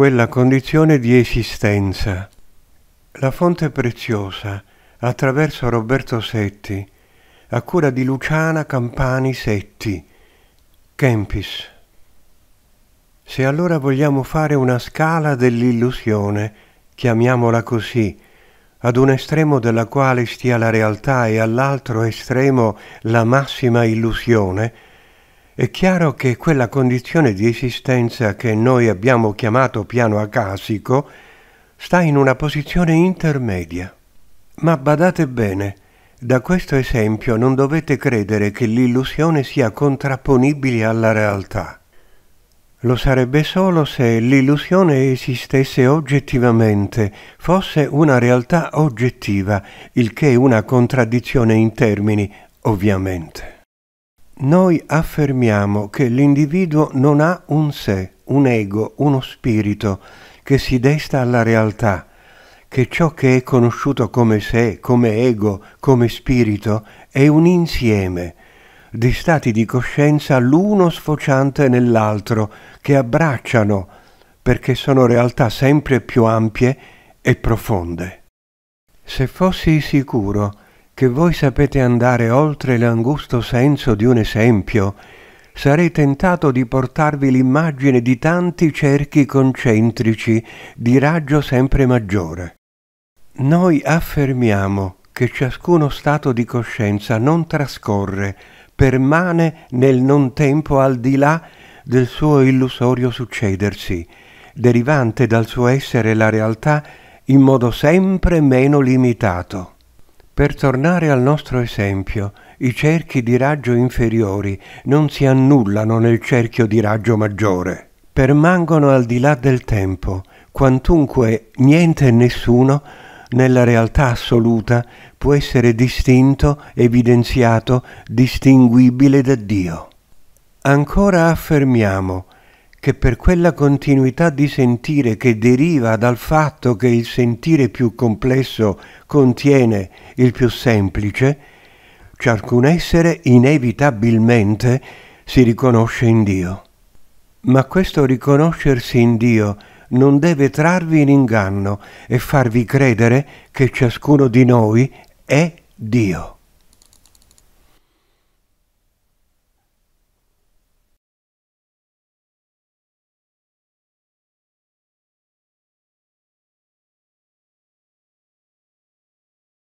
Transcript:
quella condizione di esistenza. La fonte preziosa, attraverso Roberto Setti, a cura di Luciana Campani Setti, Kempis. Se allora vogliamo fare una scala dell'illusione, chiamiamola così, ad un estremo della quale stia la realtà e all'altro estremo la massima illusione, è chiaro che quella condizione di esistenza che noi abbiamo chiamato piano acasico sta in una posizione intermedia. Ma badate bene, da questo esempio non dovete credere che l'illusione sia contrapponibile alla realtà. Lo sarebbe solo se l'illusione esistesse oggettivamente, fosse una realtà oggettiva, il che è una contraddizione in termini, ovviamente. Noi affermiamo che l'individuo non ha un sé, un ego, uno spirito che si desta alla realtà, che ciò che è conosciuto come sé, come ego, come spirito è un insieme di stati di coscienza l'uno sfociante nell'altro che abbracciano perché sono realtà sempre più ampie e profonde. Se fossi sicuro che voi sapete andare oltre l'angusto senso di un esempio, sarei tentato di portarvi l'immagine di tanti cerchi concentrici di raggio sempre maggiore. Noi affermiamo che ciascuno stato di coscienza non trascorre, permane nel non tempo al di là del suo illusorio succedersi, derivante dal suo essere la realtà in modo sempre meno limitato. Per tornare al nostro esempio, i cerchi di raggio inferiori non si annullano nel cerchio di raggio maggiore. Permangono al di là del tempo, quantunque niente e nessuno nella realtà assoluta può essere distinto, evidenziato, distinguibile da Dio. Ancora affermiamo che per quella continuità di sentire che deriva dal fatto che il sentire più complesso contiene il più semplice, ciascun essere inevitabilmente si riconosce in Dio. Ma questo riconoscersi in Dio non deve trarvi in inganno e farvi credere che ciascuno di noi è Dio.